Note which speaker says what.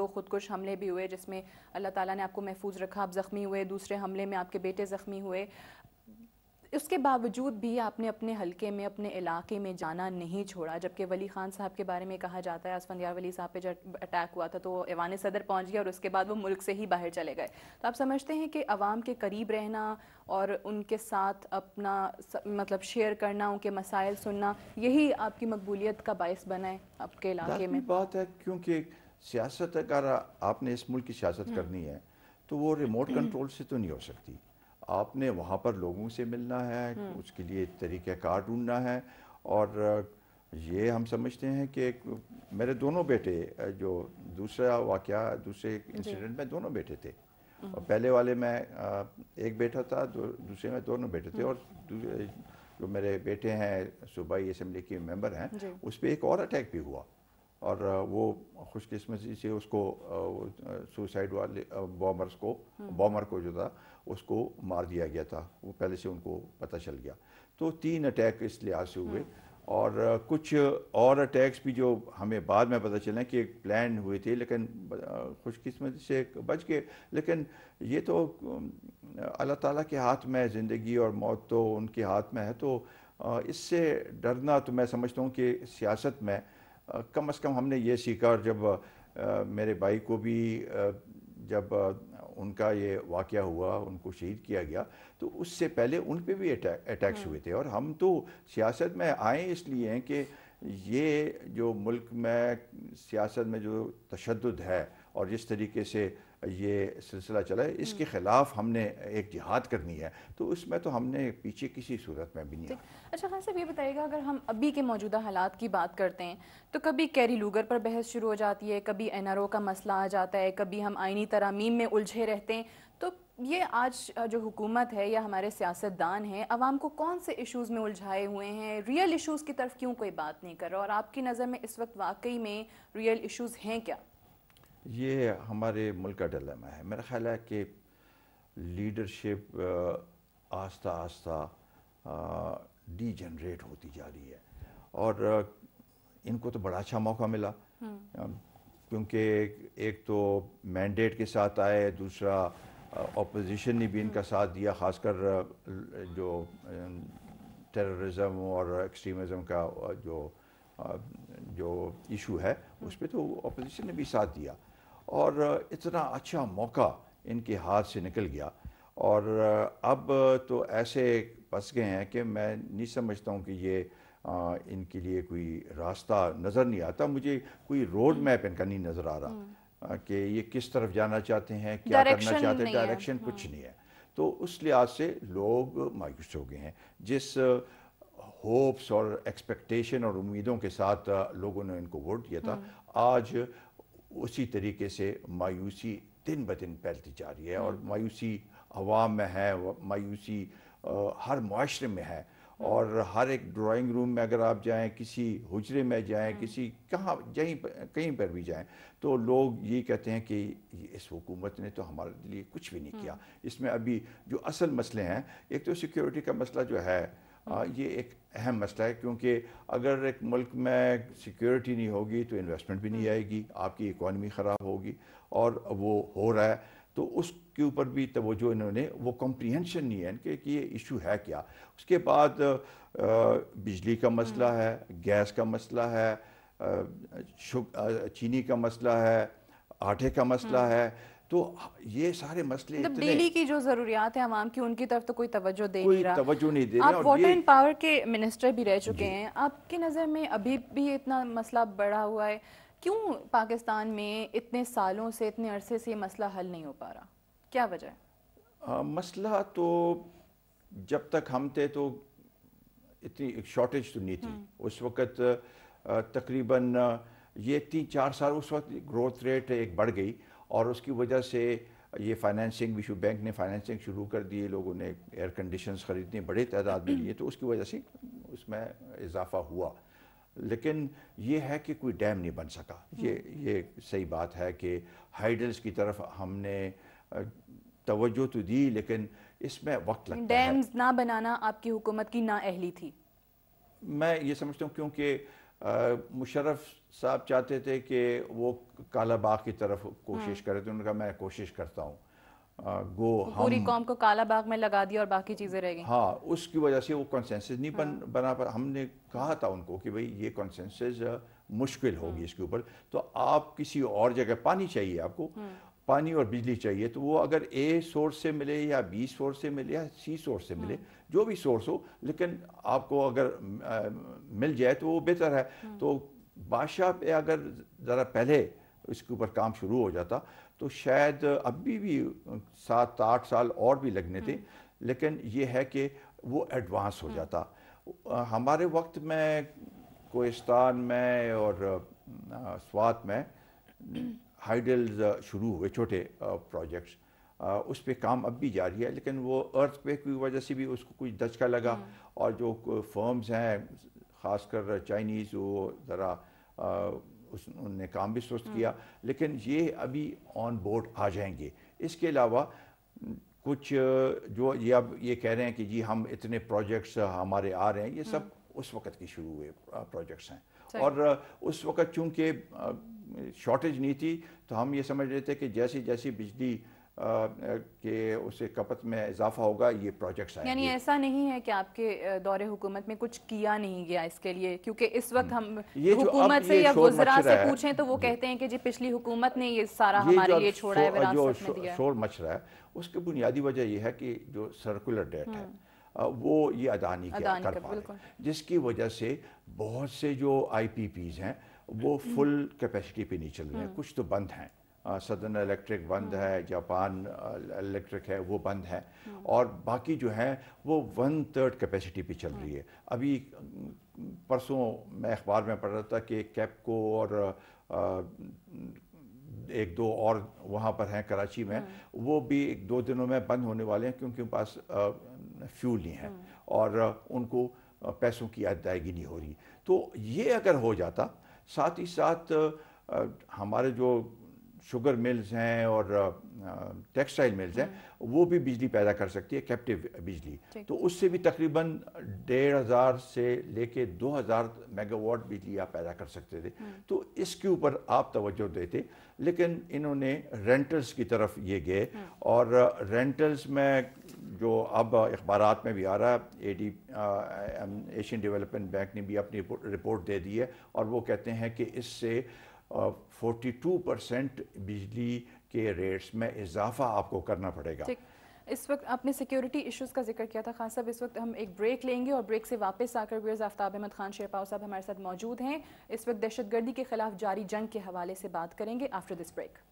Speaker 1: दो खुदकुश हमले भी हुए जिसमें अल्लाह ताला ने आपको महफूज रखा आप ज़ख्मी हुए दूसरे हमले में आपके बेटे ज़ख्मी हुए उसके बावजूद भी आपने अपने हलके में अपने इलाके में जाना नहीं छोड़ा जबकि वली खान साहब के बारे में कहा जाता है असफंदियार वली साहब पे जब अटैक हुआ था तो ऐवान सदर पहुंच गया और उसके बाद वो मुल्क से ही बाहर चले गए तो आप समझते हैं कि आवाम के करीब रहना और उनके साथ अपना मतलब शेयर करना उनके मसाइल सुनना यही आपकी मकबूलीत का बायस बना है आपके इलाके में
Speaker 2: बात है क्योंकि सियासत अगर आपने इस मुल्क की सियासत हम्म। करनी है तो वो रिमोट हम्म। कंट्रोल से तो नहीं हो सकती आपने वहाँ पर लोगों से मिलना है हम्म। उसके लिए तरीक़ार ढूंढना है और ये हम समझते हैं कि मेरे दोनों बेटे जो दूसरा वाक़ दूसरे इंसिडेंट में दोनों बेटे थे और पहले वाले में एक बेटा था दो, दूसरे में दोनों बेटे थे और जो मेरे बेटे हैं सूबाई असम्बली के मेंबर हैं उस पर एक और अटैक भी हुआ और वो खुशकिस्मती से उसको सुसाइड वाले बॉमर्स को बॉमर हम्म। को जो था उसको मार दिया गया था वो पहले से उनको पता चल गया तो तीन अटैक इस लिहाज से हुए हम्म। और कुछ और अटैक्स भी जो हमें बाद में पता चले कि एक प्लान हुए थे लेकिन खुशकिस्मती से बच गए लेकिन ये तो अल्लाह ताला के हाथ में ज़िंदगी और मौत तो उनके हाथ में है तो इससे डरना तो मैं समझता हूँ कि सियासत में कम से कम हमने ये सीखा और जब आ, मेरे भाई को भी आ, जब आ, उनका ये वाक़ हुआ उनको शहीद किया गया तो उससे पहले उन पर भी अटैक अटैक्स हाँ। हुए थे और हम तो सियासत में आए इसलिए हैं कि ये जो मुल्क में सियासत में जो तशद है और जिस तरीके से ये सिलसिला चला है इसके हम्म। ख़िलाफ़ हमने एक जिहाद करनी है तो उसमें तो हमने पीछे किसी सूरत में भी नहीं
Speaker 1: अच्छा खान साहब ये बताइएगा अगर हम अभी के मौजूदा हालात की बात करते हैं तो कभी कैरी लूगर पर बहस शुरू हो जाती है कभी एन आर ओ का मसला आ जाता है कभी हम आइनी तरामीम में उलझे रहते हैं तो ये आज जो हुकूमत है या हमारे सियासतदान हैं आवाम को कौन से इशूज़ में उलझाए हुए हैं रियल इशूज़ की तरफ क्यों कोई बात नहीं कर रहा और आपकी नज़र में इस वक्त वाकई में रियल इशूज़ हैं क्या
Speaker 2: ये हमारे मुल्क का डिलमा है मेरा ख्याल है कि लीडरशिप आस्ता आस्ता डी जनरेट होती जा रही है और इनको तो बड़ा अच्छा मौका मिला हम्म। क्योंकि एक तो मैंडेट के साथ आए दूसरा अपोजिशन ने भी इनका हम्म। साथ दिया खासकर जो टेररिज्म और एक्सट्रीमिज्म का जो जो इशू है हम्म। उस पर तो अपोजिशन ने भी साथ दिया और इतना अच्छा मौका इनके हाथ से निकल गया और अब तो ऐसे फंस गए हैं कि मैं नहीं समझता हूँ कि ये आ, इनके लिए कोई रास्ता नज़र नहीं आता मुझे कोई रोड मैप हम्म। इनका नहीं नज़र आ रहा हम्म। कि ये किस तरफ जाना चाहते हैं क्या करना चाहते हैं डायरेक्शन कुछ हाँ। नहीं है तो उस लिहाज से लोग मायूस हो गए हैं जिस होप्स और एक्सपेक्टेशन और उम्मीदों के साथ लोगों ने इनको वोट दिया था हम्म। आज उसी तरीके से मायूसी दिन ब दिन फैलती जा रही है और हम्म। मायूसी हवा में है मायूसी हर माशरे में है हम्म। और हर एक ड्राइंग रूम में अगर आप जाएं किसी हुजरे में जाएं हम्म। किसी कहाँ जहीं कहीं पर भी जाएं तो लोग ये कहते हैं कि इस हुकूमत ने तो हमारे लिए कुछ भी नहीं किया इसमें अभी जो असल मसले हैं एक तो सिक्योरिटी का मसला जो है ये एक अहम मसला है क्योंकि अगर एक मुल्क में सिक्योरिटी नहीं होगी तो इन्वेस्टमेंट भी नहीं हम्म। आएगी आपकी इकॉनमी ख़राब होगी और वो हो रहा है तो उसके ऊपर भी तवज्जो इन्होंने वो कॉम्प्रिहेंशन नहीं है इनके कि ये इशू है क्या उसके बाद बिजली का मसला हम्म। है गैस का मसला है चीनी का मसला है आटे का मसला हम्म। है तो ये सारे मसले तो डेली
Speaker 1: की जो ज़रूरियात है आवाम की उनकी तरफ तो कोई तवज्जो दे कोई नहीं रहा नहीं दे आप वाटर एंड पावर के मिनिस्टर भी रह चुके हैं आपकी नज़र में अभी भी इतना मसला बढ़ा हुआ है क्यों पाकिस्तान में इतने सालों से इतने अरसे से ये मसला हल नहीं हो पा रहा क्या वजह
Speaker 2: है मसला तो जब तक हम थे तो इतनी शॉर्टेज तो नहीं थी हम्म। उस वक़्त तकरीबन ये तीन चार साल उस वक्त ग्रोथ रेट एक बढ़ गई और उसकी वजह से ये फाइनेंसिंग विश्व बैंक ने फाइनेंसिंग शुरू कर दी लोगों ने एयर कंडीशन ख़रीदने बड़े तादाद में लिए तो उसकी वजह से उसमें इजाफा हुआ लेकिन ये है कि कोई डैम नहीं बन सका ये ये सही बात है कि हाइडल्स की तरफ हमने तवज्जो तो दी लेकिन इसमें वक्त लगता
Speaker 1: डैम्स ना बनाना आपकी हुकूमत की ना अहली थी
Speaker 2: मैं ये समझता हूँ क्योंकि मुशरफ साहब चाहते थे कि वो काला बाग की तरफ कोशिश हाँ। करे तो उन्होंने कहा मैं कोशिश करता हूँ गो तो पूरी
Speaker 1: कौम को काला बाग में लगा दिया और बाकी चीज़ें रह गई
Speaker 2: हाँ उसकी वजह से वो कॉन्सेंसिस नहीं बन हाँ। बना पर हमने कहा था उनको कि भाई ये कॉन्सेंसिस मुश्किल होगी हाँ। इसके ऊपर तो आप किसी और जगह पानी चाहिए आपको पानी और बिजली चाहिए तो वो अगर ए सोर्स से मिले या बी सोर्स से मिले या सी सोर्स से मिले हाँ। जो भी सोर्स हो लेकिन आपको अगर आ, मिल जाए तो वो बेहतर है हाँ। तो बादशाह पे अगर ज़रा पहले इसके ऊपर काम शुरू हो जाता तो शायद अभी भी सात आठ साल और भी लगने थे हाँ। लेकिन ये है कि वो एडवांस हो जाता हमारे वक्त में कोस्तान में और स्वात में हाइडल्स uh, शुरू हुए छोटे प्रोजेक्ट्स uh, uh, उस पर काम अब भी जारी है लेकिन वो अर्थ पे की वजह से भी उसको कुछ दचका लगा हम्म। और जो फर्म्स हैं खासकर चाइनीज़ वो ज़रा उस उनने काम भी सुस्त हम्म। किया लेकिन ये अभी ऑन बोर्ड आ जाएंगे इसके अलावा कुछ जो ये अब ये कह रहे हैं कि जी हम इतने प्रोजेक्ट्स हमारे आ रहे हैं ये सब हम्म। उस वक्त के शुरू हुए प्रोजेक्ट्स हैं और उस वक्त चूंकि शॉर्टेज नहीं थी तो हम ये समझ रहे थे कि जैसी जैसी बिजली के उसे खपत में इजाफा होगा ये प्रोजेक्ट्स आएंगे यानी
Speaker 1: ऐसा नहीं है कि आपके दौरे हुकूमत में कुछ किया नहीं गया इसके लिए क्योंकि इस वक्त हम्म। हम ये हुकूमत से या गुजरा से पूछें तो वो कहते हैं कि जी पिछली हुकूमत ने ये सारा ये हमारे लिए छोड़ा है विरासत में दिया शोर
Speaker 2: मच रहा है उसकी बुनियादी वजह यह है कि जो सर्कुलर डेट है हम्म। वो ये अदा नहीं कर पा रहे जिसकी वजह से बहुत से जो आई पी पीज हैं वो फुल कैपेसिटी पे नहीं चल रहे हैं हम्म। कुछ तो बंद हैं सदन इलेक्ट्रिक बंद है हम्म। जापान इलेक्ट्रिक है वो बंद है हम्म। और बाकी जो है वो वन थर्ड कैपेसिटी पे चल रही है अभी परसों मैं अखबार में पढ़ रहा था कि कैपको और आ, एक दो और वहाँ पर हैं कराची में वो भी एक दो दिनों में बंद होने वाले हैं क्योंकि उनके पास फ्यूल नहीं है और उनको पैसों की अदायगी नहीं हो रही तो ये अगर हो जाता साथ ही साथ हमारे जो शुगर मिल्स हैं और टेक्सटाइल मिल्स हैं हम्म। वो भी बिजली पैदा कर सकती है कैप्टिव बिजली तो उससे भी तकरीबन डेढ़ हज़ार से लेके दो हज़ार मेगावाट बिजली आप पैदा कर सकते थे हम्म। तो इसके ऊपर आप तवज्जो देते लेकिन इन्होंने रेंटल्स की तरफ ये गए हम्म। और रेंटल्स में जो अब अखबार में भी आ रहा है A D Asian Development Bank ने भी अपनी रिपोर्ट दे दी है और वो कहते हैं कि इससे 42 परसेंट बिजली के रेट्स में इजाफा आपको करना पड़ेगा
Speaker 1: इस वक्त आपने सिक्योरिटी इश्यूज़ का जिक्र किया था खान साहब इस वक्त हम एक ब्रेक लेंगे और ब्रेक से वापस आकर गुर्ज आफ्ताब अहमद खान शेरपाव साहब हमारे साथ मौजूद हैं इस वक्त दहशतगर्दी के खिलाफ जारी जंग के हवाले से बात करेंगे आफ्टर दिस ब्रेक